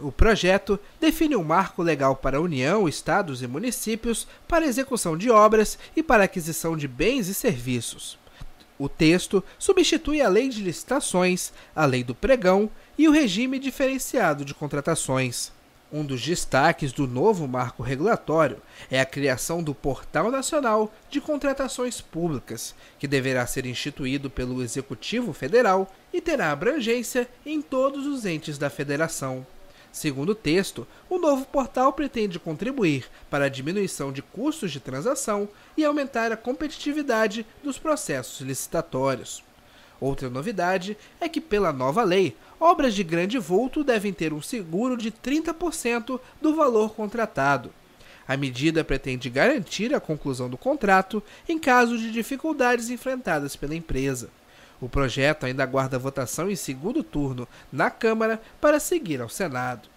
O projeto define um marco legal para a União, estados e municípios para execução de obras e para aquisição de bens e serviços. O texto substitui a Lei de Licitações, a Lei do Pregão e o Regime Diferenciado de Contratações. Um dos destaques do novo marco regulatório é a criação do Portal Nacional de Contratações Públicas, que deverá ser instituído pelo Executivo Federal e terá abrangência em todos os entes da Federação. Segundo o texto, o novo portal pretende contribuir para a diminuição de custos de transação e aumentar a competitividade dos processos licitatórios. Outra novidade é que, pela nova lei, obras de grande vulto devem ter um seguro de 30% do valor contratado. A medida pretende garantir a conclusão do contrato em caso de dificuldades enfrentadas pela empresa. O projeto ainda aguarda votação em segundo turno na Câmara para seguir ao Senado.